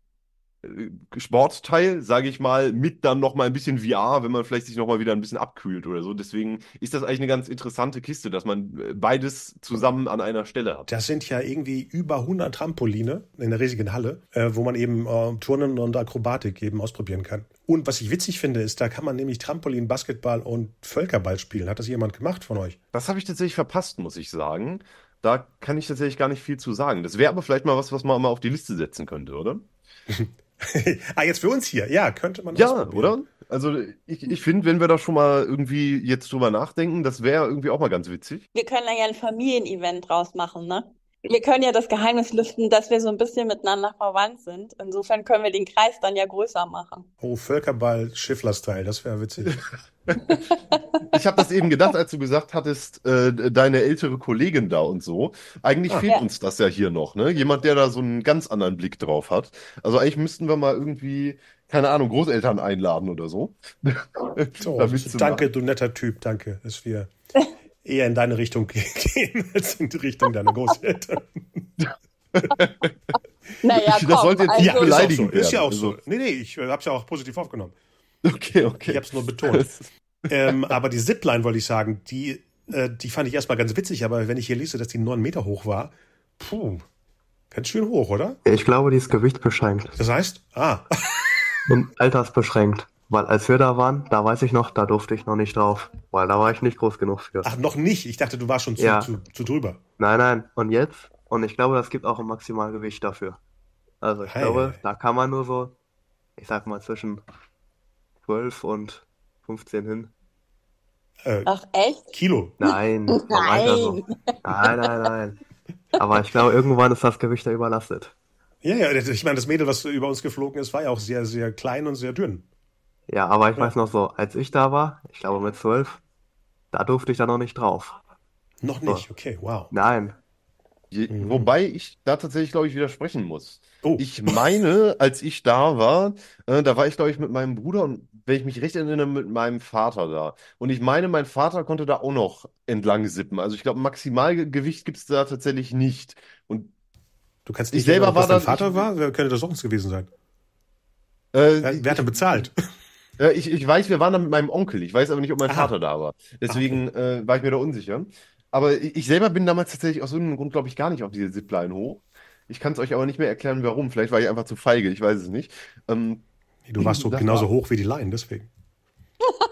äh, Sportteil, sage ich mal, mit dann nochmal ein bisschen VR, wenn man vielleicht sich nochmal wieder ein bisschen abkühlt oder so. Deswegen ist das eigentlich eine ganz interessante Kiste, dass man äh, beides zusammen an einer Stelle hat. Das sind ja irgendwie über 100 Trampoline in der riesigen Halle, äh, wo man eben äh, Turnen und Akrobatik eben ausprobieren kann. Und was ich witzig finde, ist, da kann man nämlich Trampolin, Basketball und Völkerball spielen. Hat das jemand gemacht von euch? Das habe ich tatsächlich verpasst, muss ich sagen. Da kann ich tatsächlich gar nicht viel zu sagen. Das wäre aber vielleicht mal was, was man mal auf die Liste setzen könnte, oder? ah, jetzt für uns hier. Ja, könnte man. Ja, oder? Also ich, ich finde, wenn wir da schon mal irgendwie jetzt drüber nachdenken, das wäre irgendwie auch mal ganz witzig. Wir können da ja ein Familienevent draus machen, ne? wir können ja das Geheimnis lüften, dass wir so ein bisschen miteinander verwandt sind. Insofern können wir den Kreis dann ja größer machen. Oh, Völkerball Schifflerstyle, das wäre witzig. ich habe das eben gedacht, als du gesagt hattest, äh, deine ältere Kollegin da und so. Eigentlich ah, fehlt ja. uns das ja hier noch, ne? Jemand, der da so einen ganz anderen Blick drauf hat. Also eigentlich müssten wir mal irgendwie, keine Ahnung, Großeltern einladen oder so. oh, danke, du netter Typ, danke. Ist wir. eher in deine Richtung gehen als in die Richtung deiner Großeltern. naja, komm, das sollte jetzt also, nicht beleidigen. ist ja auch so. Ist ja auch so. Nee, nee, ich äh, hab's ja auch positiv aufgenommen. Okay, okay. Ich hab's nur betont. ähm, aber die Zipline, wollte ich sagen, die, äh, die fand ich erstmal ganz witzig, aber wenn ich hier lese, dass die neun Meter hoch war, puh, ganz schön hoch, oder? Ich glaube, die ist gewichtbeschränkt. Das heißt? Ah. Und altersbeschränkt. Weil als wir da waren, da weiß ich noch, da durfte ich noch nicht drauf, weil da war ich nicht groß genug für. Ach, noch nicht? Ich dachte, du warst schon zu, ja. zu, zu drüber. Nein, nein. Und jetzt? Und ich glaube, das gibt auch ein Maximalgewicht dafür. Also ich hey, glaube, hey. da kann man nur so, ich sag mal, zwischen 12 und 15 hin. Äh, Ach echt? Kilo. Nein. Nein. So. nein, nein, nein. Aber ich glaube, irgendwann ist das Gewicht da überlastet. Ja, ja, ich meine, das Mädel, was über uns geflogen ist, war ja auch sehr, sehr klein und sehr dünn. Ja, aber ich weiß noch so, als ich da war, ich glaube mit zwölf, da durfte ich da noch nicht drauf. Noch nicht, so. okay, wow. Nein. Je, mhm. Wobei ich da tatsächlich, glaube ich, widersprechen muss. Oh. Ich meine, als ich da war, äh, da war ich, glaube ich, mit meinem Bruder und, wenn ich mich recht erinnere, mit meinem Vater da. Und ich meine, mein Vater konnte da auch noch entlang sippen. Also ich glaube, Maximalgewicht gibt es da tatsächlich nicht. Und du kannst nicht sagen, war was dein Vater ich, war? Wer könnte das uns gewesen sein? Äh, wer, wer hat denn bezahlt? Ja, äh, ich, ich weiß, wir waren da mit meinem Onkel. Ich weiß aber nicht, ob mein Aha. Vater da war. Ah, deswegen äh, war ich mir da unsicher. Aber ich, ich selber bin damals tatsächlich aus so einem Grund, glaube ich, gar nicht auf diese Zipline hoch. Ich kann es euch aber nicht mehr erklären, warum. Vielleicht war ich einfach zu feige, ich weiß es nicht. Ähm, du warst so genauso war... hoch wie die Leinen, deswegen.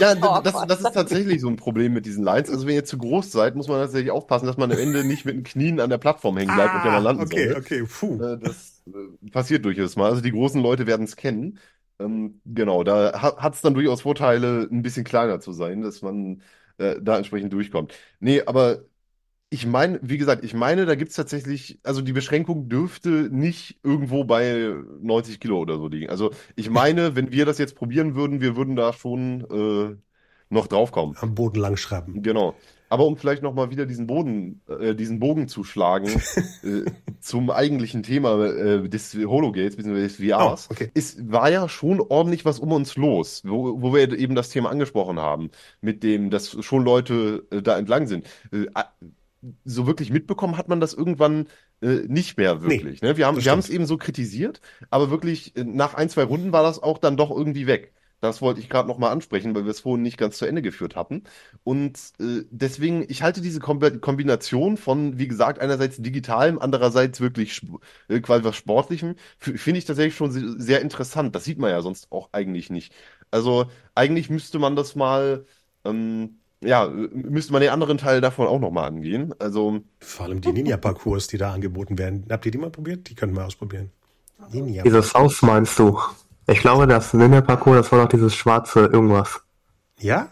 Ja, oh das, das, ist tatsächlich so ein Problem mit diesen Lines. Also wenn ihr zu groß seid, muss man tatsächlich aufpassen, dass man am Ende nicht mit den Knien an der Plattform hängen bleibt ah, und dann landen okay, soll. Okay, ne? okay, puh. Äh, das äh, passiert durchaus mal. Also die großen Leute werden es kennen. Ähm, genau, da hat es dann durchaus Vorteile, ein bisschen kleiner zu sein, dass man äh, da entsprechend durchkommt. Nee, aber ich meine, wie gesagt, ich meine, da gibt es tatsächlich, also die Beschränkung dürfte nicht irgendwo bei 90 Kilo oder so liegen. Also ich meine, wenn wir das jetzt probieren würden, wir würden da schon äh, noch draufkommen. Am Boden lang Genau. Aber um vielleicht nochmal wieder diesen, Boden, äh, diesen Bogen zu schlagen äh, zum eigentlichen Thema äh, des Hologates bzw. des VRs, oh, okay. es war ja schon ordentlich was um uns los, wo, wo wir eben das Thema angesprochen haben, mit dem, dass schon Leute äh, da entlang sind. Äh, so wirklich mitbekommen hat man das irgendwann äh, nicht mehr wirklich. Nee, ne? Wir haben es eben so kritisiert, aber wirklich nach ein, zwei Runden war das auch dann doch irgendwie weg. Das wollte ich gerade nochmal ansprechen, weil wir es vorhin nicht ganz zu Ende geführt hatten. Und äh, deswegen, ich halte diese Komb Kombination von, wie gesagt, einerseits digitalem, andererseits wirklich äh, quasi was Sportlichem, finde ich tatsächlich schon sehr interessant. Das sieht man ja sonst auch eigentlich nicht. Also eigentlich müsste man das mal, ähm, ja, äh, müsste man den anderen Teil davon auch nochmal angehen. Also Vor allem die Ninja-Parcours, die da angeboten werden. Habt ihr die mal probiert? Die können wir ausprobieren. Ninja. Dieses Haus meinst du? Ich glaube, das Ninja-Parcours, das war doch dieses schwarze irgendwas. Ja?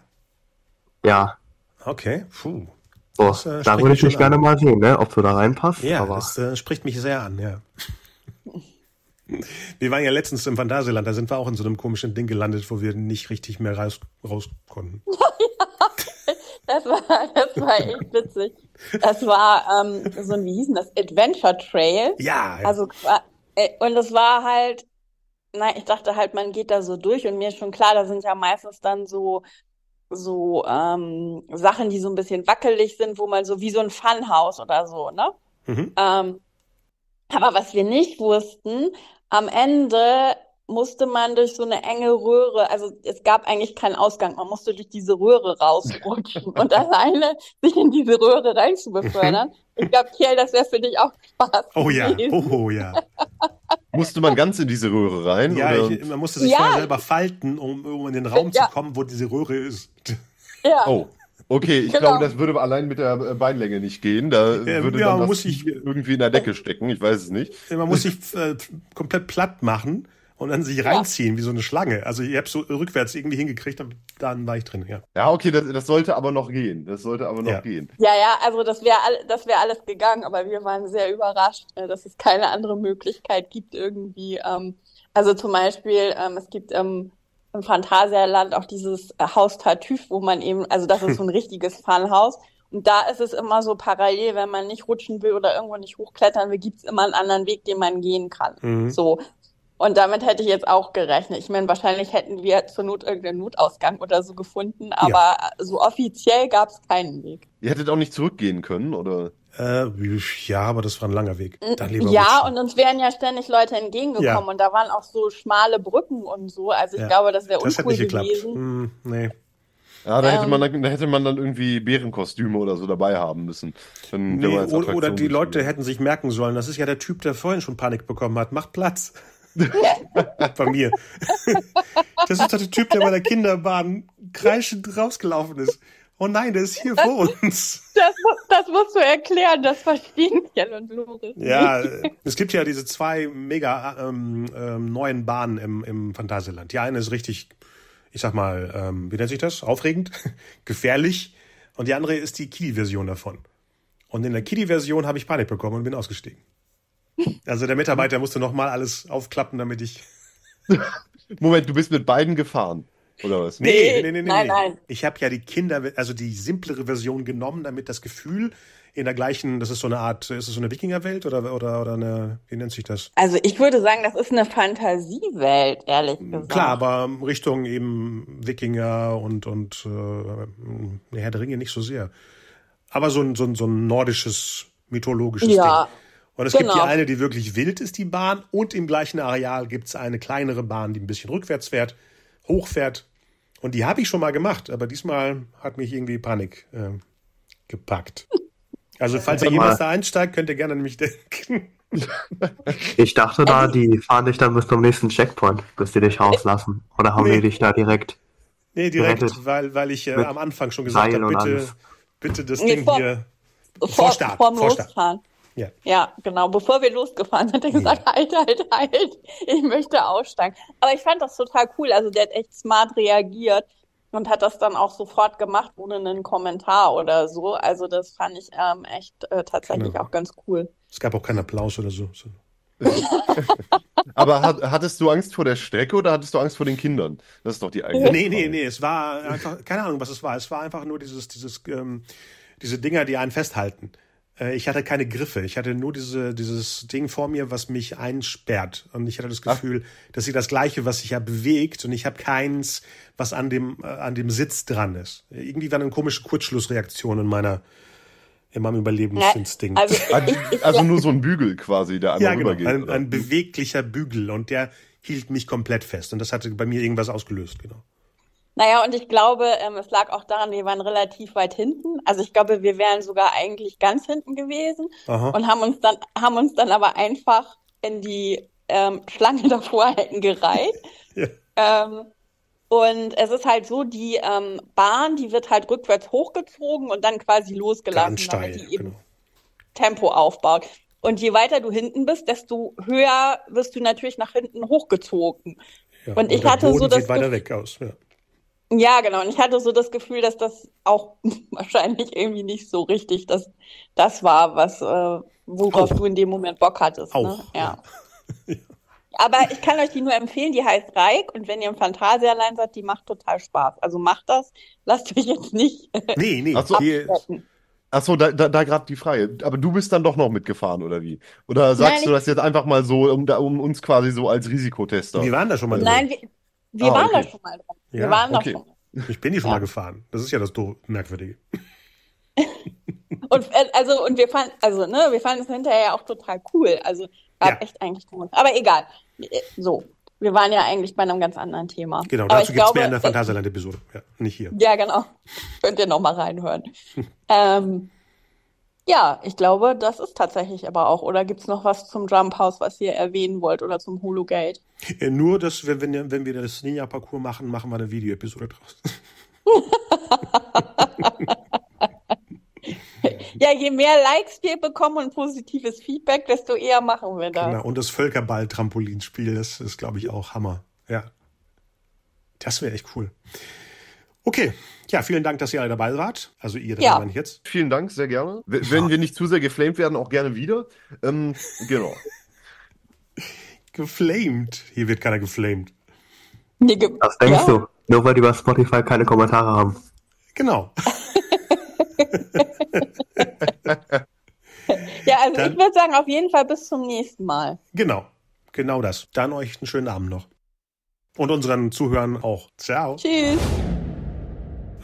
Ja. Okay, puh. das, äh, da würde ich mich gerne an. mal sehen, ne? ob du da reinpasst. Ja, aber. das äh, spricht mich sehr an, ja. wir waren ja letztens im Phantasialand, da sind wir auch in so einem komischen Ding gelandet, wo wir nicht richtig mehr raus, raus konnten. das, war, das war echt witzig. Das war ähm, so ein, wie hieß denn das? Adventure Trail. Ja. Also, äh, und es war halt Nein, ich dachte halt, man geht da so durch und mir ist schon klar, da sind ja meistens dann so so ähm, Sachen, die so ein bisschen wackelig sind, wo man so wie so ein Funhouse oder so, ne? Mhm. Ähm, aber was wir nicht wussten, am Ende musste man durch so eine enge Röhre, also es gab eigentlich keinen Ausgang, man musste durch diese Röhre rausrutschen und alleine sich in diese Röhre reinzubefördern. Mhm. Ich glaube, Kiel, das wäre für dich auch oh Spaß. Oh, oh ja, gewesen. oh ja. Musste man ganz in diese Röhre rein? Ja, ich, man musste sich ja. selber falten, um, um in den Raum ja. zu kommen, wo diese Röhre ist. Ja. Oh. Okay, ich genau. glaube, das würde allein mit der Beinlänge nicht gehen. Da würde ja, man muss sich irgendwie in der Decke stecken. Ich weiß es nicht. Man muss sich äh, komplett platt machen und dann sich reinziehen, ja. wie so eine Schlange. Also ich habe so rückwärts irgendwie hingekriegt, und dann war ich drin, ja. Ja, okay, das, das sollte aber noch gehen. Das sollte aber noch ja. gehen. Ja, ja, also das wäre das wär alles gegangen, aber wir waren sehr überrascht, ne, dass es keine andere Möglichkeit gibt irgendwie. Ähm, also zum Beispiel, ähm, es gibt ähm, im Phantasialand auch dieses äh, Haus Tartüff, wo man eben, also das ist so ein richtiges Funhaus. Und da ist es immer so parallel, wenn man nicht rutschen will oder irgendwo nicht hochklettern will, gibt es immer einen anderen Weg, den man gehen kann. Mhm. So. Und damit hätte ich jetzt auch gerechnet. Ich meine, wahrscheinlich hätten wir zur Not irgendeinen Notausgang oder so gefunden, aber ja. so offiziell gab es keinen Weg. Ihr hättet auch nicht zurückgehen können, oder? Äh, ja, aber das war ein langer Weg. Dann lieber ja, rutschen. und uns wären ja ständig Leute entgegengekommen ja. und da waren auch so schmale Brücken und so. Also ich ja. glaube, das wäre uncool gewesen. Hm, nee. Ja, da hätte, ähm, man da hätte man dann irgendwie Bärenkostüme oder so dabei haben müssen. nee, oder die Leute hätten sich merken sollen, das ist ja der Typ, der vorhin schon Panik bekommen hat. Macht Platz. Bei mir. Das ist doch der Typ, der bei der Kinderbahn kreischend rausgelaufen ist. Oh nein, der ist hier das, vor uns. Das, das, musst du erklären, das verstehen Jan und Loris. Ja, es gibt ja diese zwei mega ähm, ähm, neuen Bahnen im, im Phantasialand. Die eine ist richtig, ich sag mal, ähm, wie nennt sich das? Aufregend, gefährlich. Und die andere ist die Kiddie-Version davon. Und in der Kiddie-Version habe ich Panik bekommen und bin ausgestiegen. Also der Mitarbeiter musste nochmal alles aufklappen, damit ich. Moment, du bist mit beiden gefahren. Oder was? Nee, nee, nee, nee. Nein, nee. nein. Ich habe ja die Kinder, also die simplere Version genommen, damit das Gefühl in der gleichen, das ist so eine Art, ist es so eine Wikingerwelt oder, oder, oder eine, wie nennt sich das? Also ich würde sagen, das ist eine Fantasiewelt, ehrlich gesagt. Klar, aber Richtung eben Wikinger und, und äh, Herr der Ringe nicht so sehr. Aber so ein, so ein, so ein nordisches, mythologisches ja. Ding. Und es genau. gibt die genau. eine, die wirklich wild ist, die Bahn. Und im gleichen Areal gibt es eine kleinere Bahn, die ein bisschen rückwärts fährt, hochfährt. Und die habe ich schon mal gemacht, aber diesmal hat mich irgendwie Panik äh, gepackt. Also falls ihr jemals da einsteigt, könnt ihr gerne an mich denken. Ich dachte da, die fahren dich dann bis zum nächsten Checkpoint, bis die dich rauslassen. Oder haben nee. die dich da direkt? Nee, direkt, weil, weil ich äh, am Anfang schon gesagt habe, bitte, bitte das nee, Ding vor, hier. Vor, Vorstart, vorm Vorstart. Losfahren. Ja. ja, genau. Bevor wir losgefahren sind, hat er gesagt, ja. halt, halt, halt, ich möchte aussteigen. Aber ich fand das total cool. Also der hat echt smart reagiert und hat das dann auch sofort gemacht, ohne einen Kommentar oder so. Also das fand ich ähm, echt äh, tatsächlich genau. auch ganz cool. Es gab auch keinen Applaus oder so. so. Aber hat, hattest du Angst vor der Strecke oder hattest du Angst vor den Kindern? Das ist doch die eigene. Nee, Frage. nee, nee, es war einfach, keine Ahnung, was es war. Es war einfach nur dieses, dieses, ähm, diese Dinger, die einen festhalten. Äh, ich hatte keine Griffe. Ich hatte nur diese, dieses Ding vor mir, was mich einsperrt. Und ich hatte das Gefühl, Ach. dass sie das Gleiche, was sich ja bewegt, und ich habe keins, was an dem, äh, an dem Sitz dran ist. Irgendwie war eine komische Kurzschlussreaktion in meiner, in meinem Überlebensinstinkt. Also, also, nur so ein Bügel quasi, der einmal ja, genau, rübergeht. Ein, ein beweglicher Bügel und der hielt mich komplett fest. Und das hatte bei mir irgendwas ausgelöst, genau. Naja, und ich glaube, ähm, es lag auch daran, wir waren relativ weit hinten. Also ich glaube, wir wären sogar eigentlich ganz hinten gewesen Aha. und haben uns dann, haben uns dann aber einfach in die ähm, Schlange davor hätten gereiht. ja. ähm, und es ist halt so, die ähm, Bahn, die wird halt rückwärts hochgezogen und dann quasi losgelassen, Ganz steil, damit die eben genau. Tempo aufbaut. Und je weiter du hinten bist, desto höher wirst du natürlich nach hinten hochgezogen. Ja, und, und ich hatte Boden so das sieht weiter weg aus. Ja. Ja, genau. Und ich hatte so das Gefühl, dass das auch wahrscheinlich irgendwie nicht so richtig das, das war, was, äh, worauf auch. du in dem Moment Bock hattest. Auch, ne? ja. ja. Aber ich kann euch die nur empfehlen, die heißt Reik und wenn ihr im Fantasie allein seid, die macht total Spaß. Also macht das, lasst euch jetzt nicht. Nee, nee, achso, ach so, da, da, da gerade die Frage. Aber du bist dann doch noch mitgefahren, oder wie? Oder sagst Nein, du das jetzt einfach mal so, um, um uns quasi so als Risikotester? Wir waren da schon mal. Nein, wir, wir ah, waren okay. da schon mal dran. Ja, Wir waren okay. da schon mal. Ich bin die schon ja. mal gefahren. Das ist ja das Merkwürdige. und äh, also und wir fanden also ne wir fanden es hinterher ja auch total cool also war ja. echt eigentlich cool aber egal äh, so wir waren ja eigentlich bei einem ganz anderen Thema genau aber dazu gibt es mehr in der äh, Phantasialand Episode ja, nicht hier ja genau könnt ihr nochmal reinhören ähm, ja ich glaube das ist tatsächlich aber auch oder gibt es noch was zum Jump House was ihr erwähnen wollt oder zum Hulu Gate äh, nur, dass, wenn, wenn, wenn wir das Ninja-Parcours machen, machen wir eine Video-Episode draus. ja, je mehr Likes wir bekommen und positives Feedback, desto eher machen wir das. Genau, und das Völkerball-Trampolinspiel, das ist, glaube ich, auch Hammer. Ja. Das wäre echt cool. Okay, ja, vielen Dank, dass ihr alle dabei wart. Also ihr, das ja. meine ich jetzt. Vielen Dank, sehr gerne. Wenn ja. wir nicht zu sehr geflamed werden, auch gerne wieder. Ähm, genau geflamed. Hier wird keiner geflamed. Nee, ge das denkst ja. du. Nur weil die bei Spotify keine Kommentare haben. Genau. ja, also Dann, ich würde sagen, auf jeden Fall bis zum nächsten Mal. Genau, genau das. Dann euch einen schönen Abend noch. Und unseren Zuhörern auch. Ciao. Tschüss.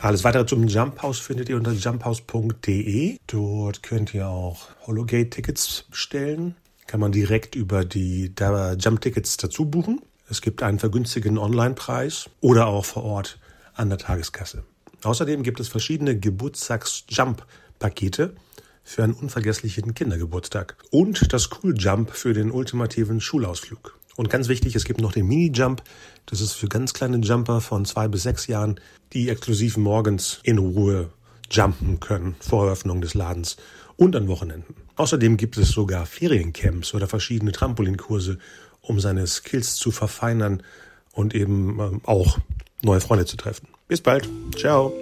Alles weitere zum Jump House findet ihr unter jumphouse.de. Dort könnt ihr auch Hologate-Tickets bestellen kann man direkt über die Jump Tickets dazu buchen. Es gibt einen vergünstigten Online-Preis oder auch vor Ort an der Tageskasse. Außerdem gibt es verschiedene Geburtstags-Jump-Pakete für einen unvergesslichen Kindergeburtstag und das Cool Jump für den ultimativen Schulausflug. Und ganz wichtig, es gibt noch den Mini Jump. Das ist für ganz kleine Jumper von zwei bis sechs Jahren, die exklusiv morgens in Ruhe jumpen können vor Eröffnung des Ladens und an Wochenenden. Außerdem gibt es sogar Feriencamps oder verschiedene Trampolinkurse, um seine Skills zu verfeinern und eben ähm, auch neue Freunde zu treffen. Bis bald. Ciao.